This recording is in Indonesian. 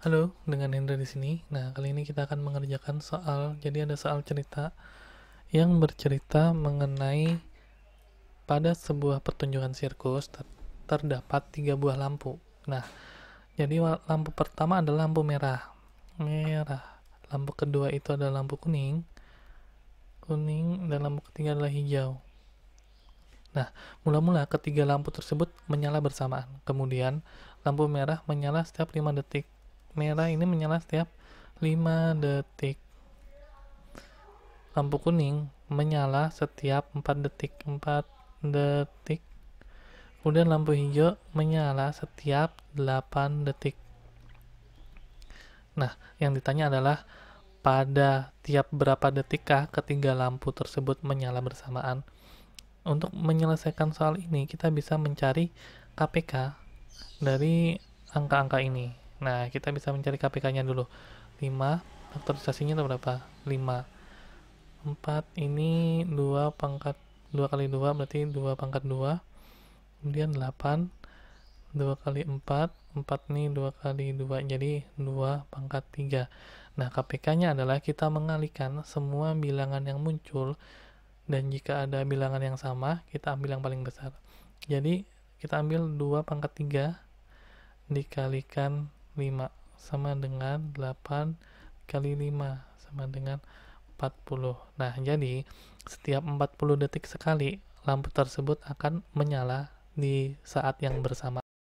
Halo, dengan Hendra di sini. Nah, kali ini kita akan mengerjakan soal. Jadi ada soal cerita yang bercerita mengenai pada sebuah pertunjukan sirkus ter terdapat tiga buah lampu. Nah, jadi lampu pertama adalah lampu merah. Merah. Lampu kedua itu adalah lampu kuning. Kuning dan lampu ketiga adalah hijau. Nah, mula-mula ketiga lampu tersebut menyala bersamaan. Kemudian, lampu merah menyala setiap 5 detik merah ini menyala setiap 5 detik. Lampu kuning menyala setiap 4 detik. 4 detik. Kemudian lampu hijau menyala setiap 8 detik. Nah, yang ditanya adalah pada tiap berapa detikkah ketiga lampu tersebut menyala bersamaan. Untuk menyelesaikan soal ini, kita bisa mencari KPK dari angka-angka ini. Nah, kita bisa mencari KPK-nya dulu. 5, faktorisasinya itu berapa? 5. 4 ini 2 pangkat 2 kali 2 berarti 2 pangkat 2. Kemudian 8 2 kali 4, 4 nih 2 kali 2, jadi 2 pangkat 3. Nah, KPK-nya adalah kita mengalihkan semua bilangan yang muncul, dan jika ada bilangan yang sama, kita ambil yang paling besar. Jadi, kita ambil 2 pangkat 3, dikalikan 5 sama dengan 8 kali 5 sama dengan 40. Nah, jadi setiap 40 detik sekali lampu tersebut akan menyala di saat yang bersama